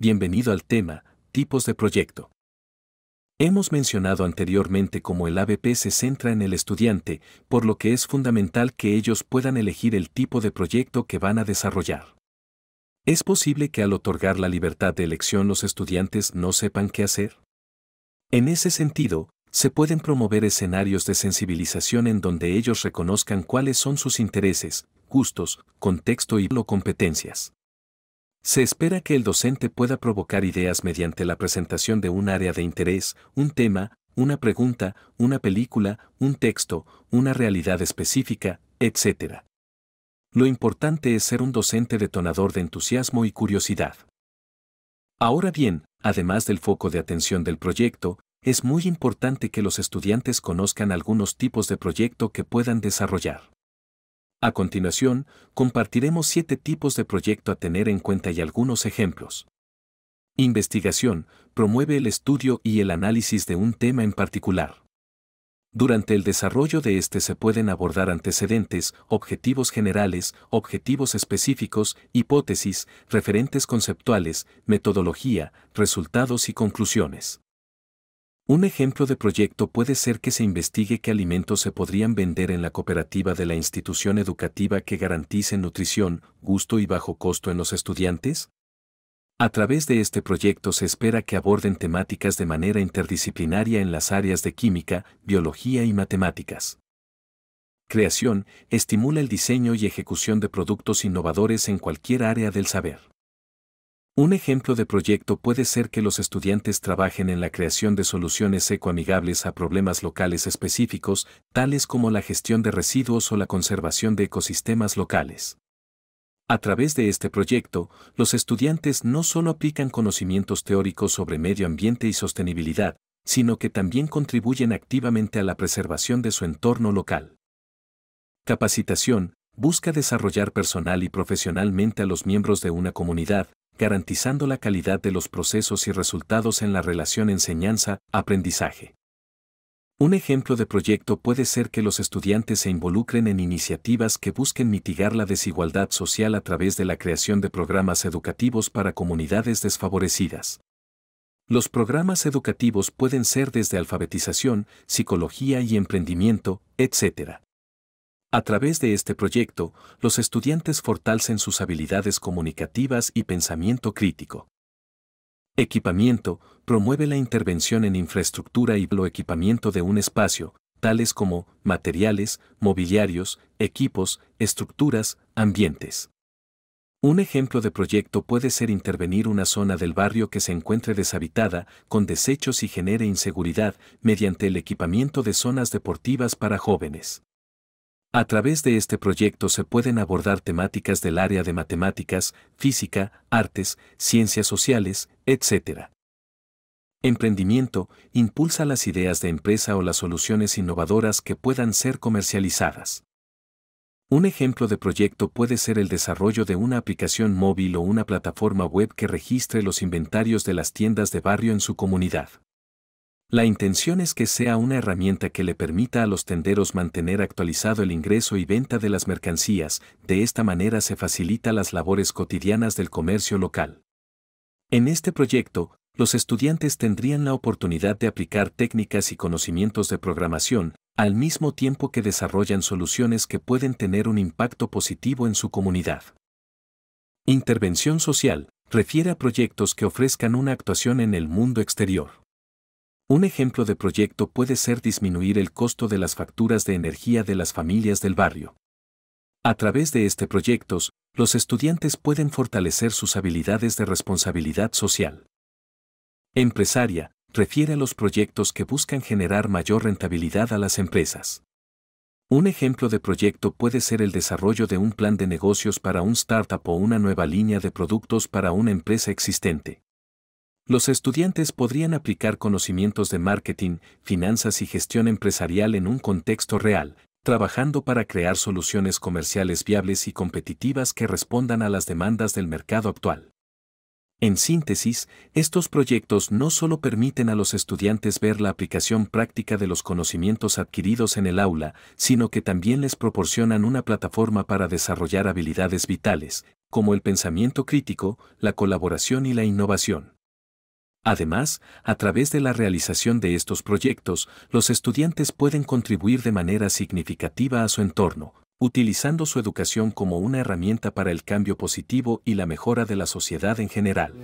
Bienvenido al tema, tipos de proyecto. Hemos mencionado anteriormente cómo el ABP se centra en el estudiante, por lo que es fundamental que ellos puedan elegir el tipo de proyecto que van a desarrollar. ¿Es posible que al otorgar la libertad de elección los estudiantes no sepan qué hacer? En ese sentido, se pueden promover escenarios de sensibilización en donde ellos reconozcan cuáles son sus intereses, gustos, contexto y lo competencias. Se espera que el docente pueda provocar ideas mediante la presentación de un área de interés, un tema, una pregunta, una película, un texto, una realidad específica, etc. Lo importante es ser un docente detonador de entusiasmo y curiosidad. Ahora bien, además del foco de atención del proyecto, es muy importante que los estudiantes conozcan algunos tipos de proyecto que puedan desarrollar. A continuación, compartiremos siete tipos de proyecto a tener en cuenta y algunos ejemplos. Investigación promueve el estudio y el análisis de un tema en particular. Durante el desarrollo de este se pueden abordar antecedentes, objetivos generales, objetivos específicos, hipótesis, referentes conceptuales, metodología, resultados y conclusiones. Un ejemplo de proyecto puede ser que se investigue qué alimentos se podrían vender en la cooperativa de la institución educativa que garantice nutrición, gusto y bajo costo en los estudiantes. A través de este proyecto se espera que aborden temáticas de manera interdisciplinaria en las áreas de química, biología y matemáticas. Creación estimula el diseño y ejecución de productos innovadores en cualquier área del saber. Un ejemplo de proyecto puede ser que los estudiantes trabajen en la creación de soluciones ecoamigables a problemas locales específicos, tales como la gestión de residuos o la conservación de ecosistemas locales. A través de este proyecto, los estudiantes no solo aplican conocimientos teóricos sobre medio ambiente y sostenibilidad, sino que también contribuyen activamente a la preservación de su entorno local. Capacitación, busca desarrollar personal y profesionalmente a los miembros de una comunidad, garantizando la calidad de los procesos y resultados en la relación enseñanza-aprendizaje. Un ejemplo de proyecto puede ser que los estudiantes se involucren en iniciativas que busquen mitigar la desigualdad social a través de la creación de programas educativos para comunidades desfavorecidas. Los programas educativos pueden ser desde alfabetización, psicología y emprendimiento, etc. A través de este proyecto, los estudiantes fortalecen sus habilidades comunicativas y pensamiento crítico. Equipamiento promueve la intervención en infraestructura y lo equipamiento de un espacio, tales como materiales, mobiliarios, equipos, estructuras, ambientes. Un ejemplo de proyecto puede ser intervenir una zona del barrio que se encuentre deshabitada, con desechos y genere inseguridad, mediante el equipamiento de zonas deportivas para jóvenes. A través de este proyecto se pueden abordar temáticas del área de matemáticas, física, artes, ciencias sociales, etc. Emprendimiento impulsa las ideas de empresa o las soluciones innovadoras que puedan ser comercializadas. Un ejemplo de proyecto puede ser el desarrollo de una aplicación móvil o una plataforma web que registre los inventarios de las tiendas de barrio en su comunidad. La intención es que sea una herramienta que le permita a los tenderos mantener actualizado el ingreso y venta de las mercancías, de esta manera se facilita las labores cotidianas del comercio local. En este proyecto, los estudiantes tendrían la oportunidad de aplicar técnicas y conocimientos de programación, al mismo tiempo que desarrollan soluciones que pueden tener un impacto positivo en su comunidad. Intervención social refiere a proyectos que ofrezcan una actuación en el mundo exterior. Un ejemplo de proyecto puede ser disminuir el costo de las facturas de energía de las familias del barrio. A través de este proyecto, los estudiantes pueden fortalecer sus habilidades de responsabilidad social. Empresaria, refiere a los proyectos que buscan generar mayor rentabilidad a las empresas. Un ejemplo de proyecto puede ser el desarrollo de un plan de negocios para un startup o una nueva línea de productos para una empresa existente. Los estudiantes podrían aplicar conocimientos de marketing, finanzas y gestión empresarial en un contexto real, trabajando para crear soluciones comerciales viables y competitivas que respondan a las demandas del mercado actual. En síntesis, estos proyectos no solo permiten a los estudiantes ver la aplicación práctica de los conocimientos adquiridos en el aula, sino que también les proporcionan una plataforma para desarrollar habilidades vitales, como el pensamiento crítico, la colaboración y la innovación. Además, a través de la realización de estos proyectos, los estudiantes pueden contribuir de manera significativa a su entorno, utilizando su educación como una herramienta para el cambio positivo y la mejora de la sociedad en general.